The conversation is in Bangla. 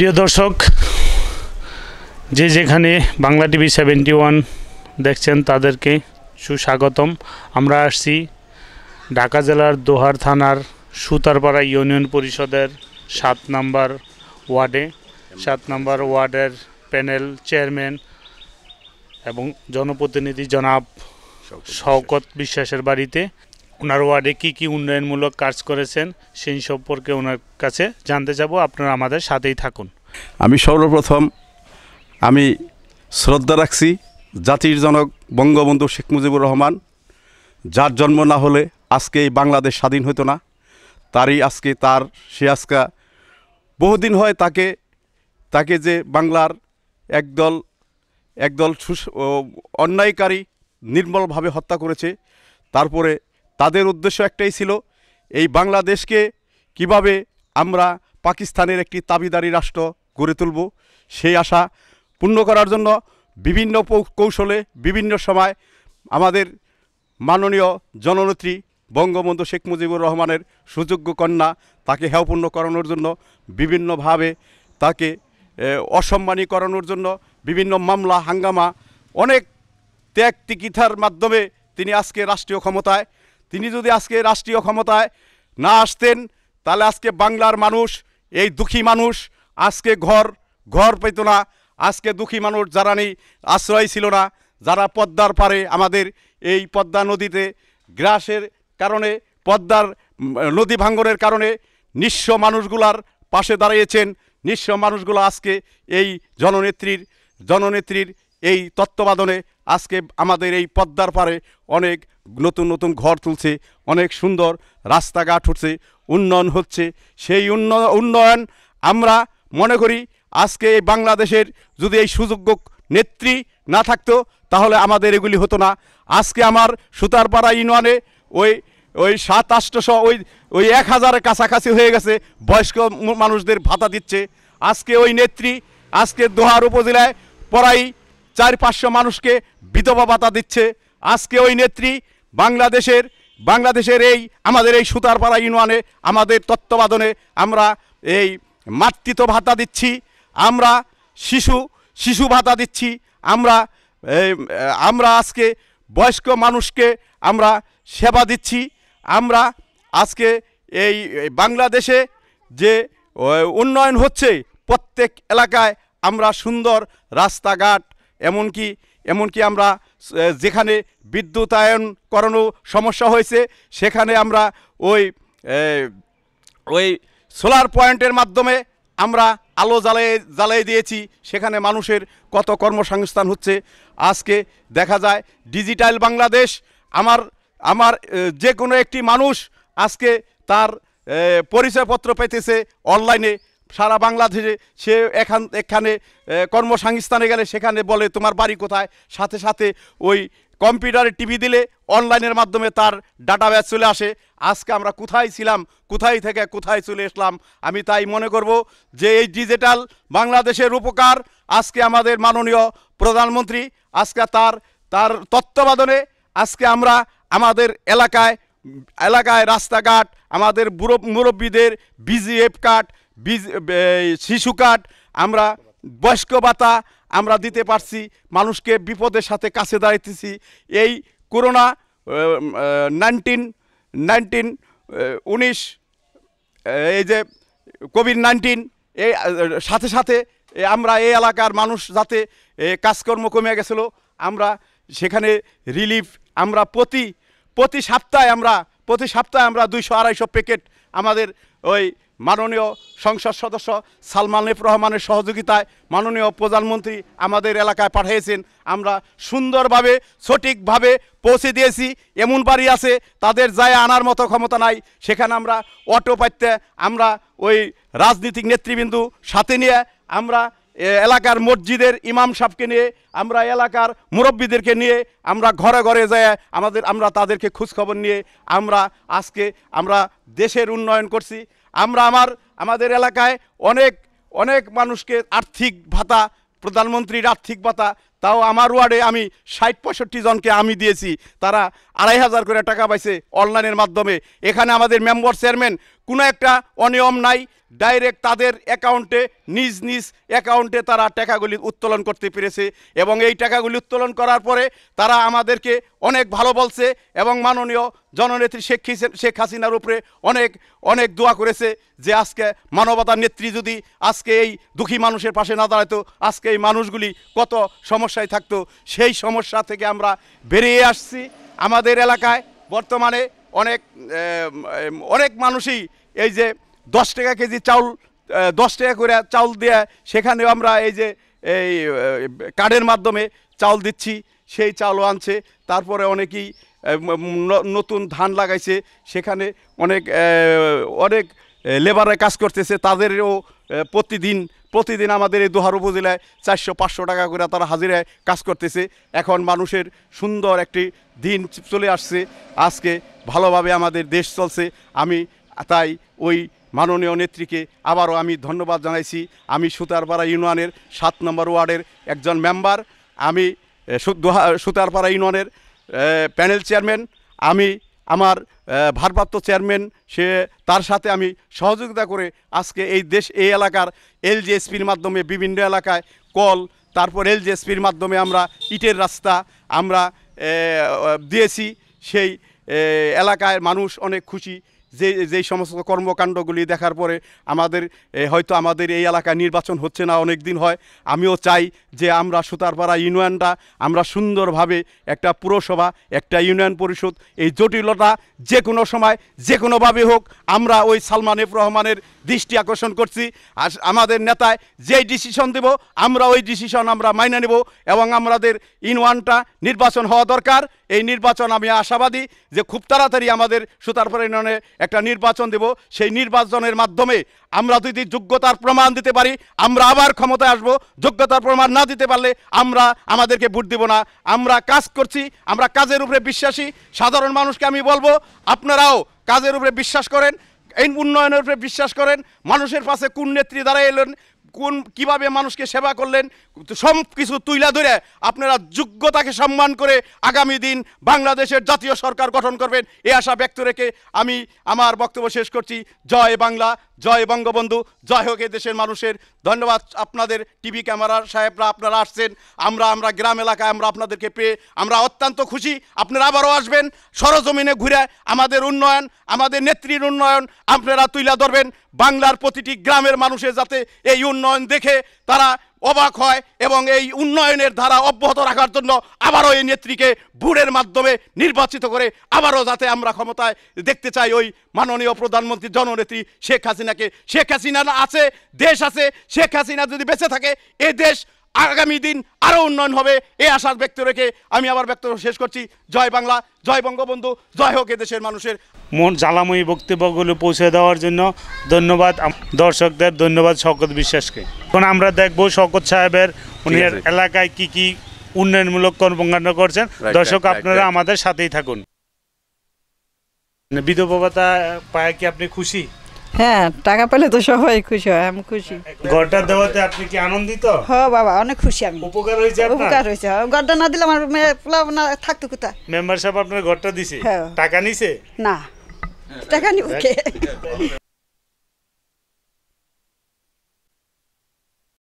প্রিয় দর্শক যে যেখানে বাংলা টিভি সেভেন্টি ওয়ান দেখছেন তাদেরকে সুস্বাগতম আমরা আসছি ঢাকা জেলার দোহার থানার সুতারপাড়া ইউনিয়ন পরিষদের সাত নাম্বার ওয়ার্ডে সাত নাম্বার ওয়ার্ডের প্যানেল চেয়ারম্যান এবং জনপ্রতিনিধি জনাব শওকত বিশ্বাসের বাড়িতে ওনার ওয়ার্ডে কী কী উন্নয়নমূলক কাজ করেছেন সেই সম্পর্কে ওনার কাছে জানতে যাব আপনারা আমাদের সাথেই থাকুন আমি সর্বপ্রথম আমি শ্রদ্ধা রাখছি জাতির জনক বঙ্গবন্ধু শেখ মুজিবুর রহমান যার জন্ম না হলে আজকে এই বাংলাদেশ স্বাধীন হতো না তারই আজকে তার সে আজকে বহুদিন হয় তাকে তাকে যে বাংলার একদল একদল অন্যায়কারী নির্মলভাবে হত্যা করেছে তারপরে তাদের উদ্দেশ্য একটাই ছিল এই বাংলাদেশকে কিভাবে আমরা পাকিস্তানের একটি তাবিদারি রাষ্ট্র গড়ে তুলব সেই আশা পূর্ণ করার জন্য বিভিন্ন কৌশলে বিভিন্ন সময় আমাদের মাননীয় জননেত্রী বঙ্গবন্ধু শেখ মুজিবুর রহমানের সুযোগ্য কন্যা তাকে হেয়পূর্ণ করানোর জন্য বিভিন্নভাবে তাকে অসম্মানী করানোর জন্য বিভিন্ন মামলা হাঙ্গামা অনেক ত্যাগ তিকিথার মাধ্যমে তিনি আজকে রাষ্ট্রীয় ক্ষমতায় তিনি যদি আজকে রাষ্ট্রীয় ক্ষমতায় না আসতেন তাহলে আজকে বাংলার মানুষ এই দুঃখী মানুষ আজকে ঘর ঘর পেত না আজকে দুঃখী মানুষ যারা নেই আশ্রয় ছিল না যারা পদ্মার পারে আমাদের এই পদ্মা নদীতে গ্রাসের কারণে পদ্মার নদী ভাঙ্গনের কারণে নিঃস্ব মানুষগুলার পাশে দাঁড়িয়েছেন নিঃস্ব মানুষগুলো আজকে এই জননেত্রীর জননেত্রীর এই তত্ত্বাবধানে আজকে আমাদের এই পদ্মার পারে অনেক নতুন নতুন ঘর তুলছে অনেক সুন্দর রাস্তাঘাট হচ্ছে উন্নয়ন হচ্ছে সেই উন্নয়ন আমরা মনে করি আজকে এই বাংলাদেশের যদি এই সুযোগ্য নেত্রী না থাকতো তাহলে আমাদের এগুলি হতো না আজকে আমার সুতারপাড়া ইউনিয়নে ওই ওই সাত আটশো ওই ওই এক হাজারের কাছাকাছি হয়ে গেছে বয়স্ক মানুষদের ভাতা দিচ্ছে আজকে ওই নেত্রী আজকে দোহার উপজেলায় পড়াই চার পাঁচশো মানুষকে বিধবা ভাতা দিচ্ছে আজকে ওই নেত্রী বাংলাদেশের বাংলাদেশের এই আমাদের এই সুতারপাড়া ইউনিয়নে আমাদের তত্ত্বাবধানে আমরা এই মাতৃত্ব ভাতা দিচ্ছি আমরা শিশু শিশু ভাতা দিচ্ছি আমরা আমরা আজকে বয়স্ক মানুষকে আমরা সেবা দিচ্ছি আমরা আজকে এই বাংলাদেশে যে উন্নয়ন হচ্ছে প্রত্যেক এলাকায় আমরা সুন্দর রাস্তাঘাট এমনকি এমনকি আমরা যেখানে বিদ্যুতায়ন করানো সমস্যা হয়েছে সেখানে আমরা ওই ওই সোলার পয়েন্টের মাধ্যমে আমরা আলো জ্বালিয়ে জ্বালিয়ে দিয়েছি সেখানে মানুষের কত কর্মসংস্থান হচ্ছে আজকে দেখা যায় ডিজিটাল বাংলাদেশ আমার আমার যে কোনো একটি মানুষ আজকে তার পরিচয়পত্র পেতেছে অনলাইনে সারা বাংলাদেশে সে এখান এখানে কর্মসংস্থানে গেলে সেখানে বলে তোমার বাড়ি কোথায় সাথে সাথে ওই কম্পিউটারে টিভি দিলে অনলাইনের মাধ্যমে তার ডাটা ব্যাচ চলে আসে আজকে আমরা কোথায় ছিলাম কোথায় থেকে কোথায় চলে এসলাম আমি তাই মনে করব যে এই ডিজিটাল বাংলাদেশের উপকার আজকে আমাদের মাননীয় প্রধানমন্ত্রী আজকে তার তার তত্ত্বাবধানে আজকে আমরা আমাদের এলাকায় এলাকায় রাস্তাঘাট আমাদের মুরব্বীদের বিজিএফ কার্ড শিশু কার্ড আমরা বয়স্ক ভাতা আমরা দিতে পারছি মানুষকে বিপদের সাথে কাছে দাঁড়াইতেছি এই করোনা নাইনটিন নাইনটিন উনিশ এই যে কোভিড নাইন্টিন এই সাথে সাথে আমরা এই এলাকার মানুষ যাতে কাজকর্ম কমে গেছিলো আমরা সেখানে রিলিফ আমরা প্রতি প্রতি সপ্তাহে আমরা প্রতি সপ্তাহে আমরা দুইশো আড়াইশো প্যাকেট আমাদের ওই মাননীয় সংসদ সদস্য সালমান সালমানিফ রহমানের সহযোগিতায় মাননীয় প্রধানমন্ত্রী আমাদের এলাকায় পাঠিয়েছেন আমরা সুন্দরভাবে সঠিকভাবে পৌঁছে দিয়েছি এমন বাড়ি আছে তাদের যায় আনার মতো ক্ষমতা নাই সেখানে আমরা অটো পাইতে আমরা ওই রাজনীতিক নেতৃবৃন্দ সাথে নিয়ে আমরা এলাকার মসজিদের ইমাম সাহকে নিয়ে আমরা এলাকার মুরব্বীদেরকে নিয়ে আমরা ঘরে ঘরে যায় আমাদের আমরা তাদেরকে খোঁজখবর নিয়ে আমরা আজকে আমরা দেশের উন্নয়ন করছি আমরা আমার আমাদের এলাকায় অনেক অনেক মানুষকে আর্থিক ভাতা প্রধানমন্ত্রীর আর্থিক ভাতা তাও আমার ওয়ার্ডে আমি ষাট পঁয়ষট্টি জনকে আমি দিয়েছি তারা আড়াই হাজার করে টাকা পাইছে অনলাইনের মাধ্যমে এখানে আমাদের মেম্বার চেয়ারম্যান কোনো একটা অনিয়ম নাই ডাইরেক্ট তাদের অ্যাকাউন্টে নিজ নিজ অ্যাকাউন্টে তারা টাকাগুলি উত্তোলন করতে পেরেছে এবং এই টাকাগুলি উত্তোলন করার পরে তারা আমাদেরকে অনেক ভালো বলছে এবং মাননীয় জননেত্রী শেখ শেখ হাসিনার উপরে অনেক অনেক দোয়া করেছে যে আজকে মানবতার নেত্রী যদি আজকে এই দুঃখী মানুষের পাশে না দাঁড়াতো আজকে এই মানুষগুলি কত সমস্যা সমস্যায় থাকতো সেই সমস্যা থেকে আমরা বেরিয়ে আসছি আমাদের এলাকায় বর্তমানে অনেক অনেক মানুষই এই যে দশ টাকা কেজি চাউল দশ টাকা করে চাউল দেওয়া সেখানেও আমরা এই যে এই কার্ডের মাধ্যমে চাউল দিচ্ছি সেই চাউলও আনছে তারপরে অনেকেই নতুন ধান লাগাইছে সেখানে অনেক অনেক লেবারে কাজ করতেছে তাদেরও প্রতিদিন প্রতিদিন আমাদের এই দোহার উপজেলায় চারশো পাঁচশো টাকা করে তারা হাজিরায় কাজ করতেছে এখন মানুষের সুন্দর একটি দিন চলে আসছে আজকে ভালোভাবে আমাদের দেশ চলছে আমি তাই ওই মাননীয় নেত্রীকে আবারও আমি ধন্যবাদ জানাইছি আমি সুতারপাড়া ইউনিয়নের সাত নম্বর ওয়ার্ডের একজন মেম্বার আমি সুতারপাড়া ইউনিয়নের প্যানেল চেয়ারম্যান আমি আমার ভারপ্রাপ্ত চেয়ারম্যান সে তার সাথে আমি সহযোগিতা করে আজকে এই দেশ এই এলাকার এলজিএসপির মাধ্যমে বিভিন্ন এলাকায় কল তারপর এলজিএসপির মাধ্যমে আমরা ইটের রাস্তা আমরা দিয়েছি সেই এলাকায় মানুষ অনেক খুশি যে যেই সমস্ত কর্মকাণ্ডগুলি দেখার পরে আমাদের হয়তো আমাদের এই এলাকা নির্বাচন হচ্ছে না অনেক দিন হয় আমিও চাই যে আমরা সুতারপাড়া ইউনিয়নটা আমরা সুন্দরভাবে একটা পুরসভা একটা ইউনিয়ন পরিষদ এই জটিলতা যে কোনো সময় যে কোনোভাবে হোক আমরা ওই সালমান এফ রহমানের দৃষ্টি আকর্ষণ করছি আর আমাদের নেতায় যেই ডিসিশন দেব আমরা ওই ডিসিশন আমরা মাইনে নেব এবং আমাদের ইন ওয়ানটা নির্বাচন হওয়া দরকার এই নির্বাচন আমি আশাবাদী যে খুব তাড়াতাড়ি আমাদের সুতার ইউনিয়নে একটা নির্বাচন দেব সেই নির্বাচনের মাধ্যমে আমরা যদি যোগ্যতার প্রমাণ দিতে পারি আমরা আবার ক্ষমতায় আসব যোগ্যতার প্রমাণ না দিতে পারলে আমরা আমাদেরকে ভোট দিব না আমরা কাজ করছি আমরা কাজের উপরে বিশ্বাসী সাধারণ মানুষকে আমি বলবো আপনারাও কাজের উপরে বিশ্বাস করেন এই উন্নয়নের উপরে বিশ্বাস করেন মানুষের পাশে কোন নেত্রী দ্বারা এলেন কোন কিভাবে মানুষকে সেবা করলেন সব কিছু তুইলা ধরে আপনারা যোগ্যতাকে সম্মান করে আগামী দিন বাংলাদেশের জাতীয় সরকার গঠন করবেন এ আশা ব্যক্ত রেখে আমি আমার বক্তব্য শেষ করছি জয় বাংলা জয় বঙ্গবন্ধু জয় হোক দেশের মানুষের ধন্যবাদ আপনাদের টিভি ক্যামেরার সাহেবরা আপনারা আসছেন আমরা আমরা গ্রাম এলাকায় আমরা আপনাদেরকে পেয়ে আমরা অত্যন্ত খুশি আপনারা আবারও আসবেন সরজমিনে ঘুরে আমাদের উন্নয়ন আমাদের নেত্রীর উন্নয়ন আপনারা তুইলা ধরবেন বাংলার প্রতিটি গ্রামের মানুষের যাতে এই উন্নয়ন দেখে তারা অবাক হয় এবং এই উন্নয়নের ধারা অব্যাহত রাখার জন্য আবারও এই নেত্রীকে ভোটের মাধ্যমে নির্বাচিত করে আবারও যাতে আমরা ক্ষমতায় দেখতে চাই ওই মাননীয় প্রধানমন্ত্রী জননেত্রী শেখ হাসিনাকে শেখ হাসিনা আছে দেশ আছে শেখ হাসিনা যদি বেঁচে থাকে এ দেশ আগামী দিন আরও উন্নয়ন হবে এ আশার ব্যক্ত রেখে আমি আবার ব্যক্ত শেষ করছি জয় বাংলা জয় বঙ্গবন্ধু জয় হোক দেশের মানুষের মন জ্বালাময়ী বক্তব্যগুলো পৌঁছে দেওয়ার জন্য ধন্যবাদ দর্শকদের ধন্যবাদ শকত বিশ্বাসকে এখন আমরা দেখবো শকত সাহেবের উনি এলাকায় কি কি উন্নয়নমূলক কর্মকাণ্ড করছেন দর্শক আপনারা আমাদের সাথেই থাকুন বিধবা পায় কি আপনি খুশি হ্যাঁ টাকা পেলে তো সবাই খুশি হয় আমি খুশি ঘরটা দেওয়াতে আপনি কি আনন্দিত হ্যাঁ বাবা অনেক খুশি আমি উপকার হয়েছে আপনার উপকার হয়েছে ঘরটা না দিলে আমার পোলাও না থাকতো কোথায় মেম্বার সাহেব আপনার ঘরটা দিছে হ্যাঁ। টাকা নিছে না টাকা নি ওকে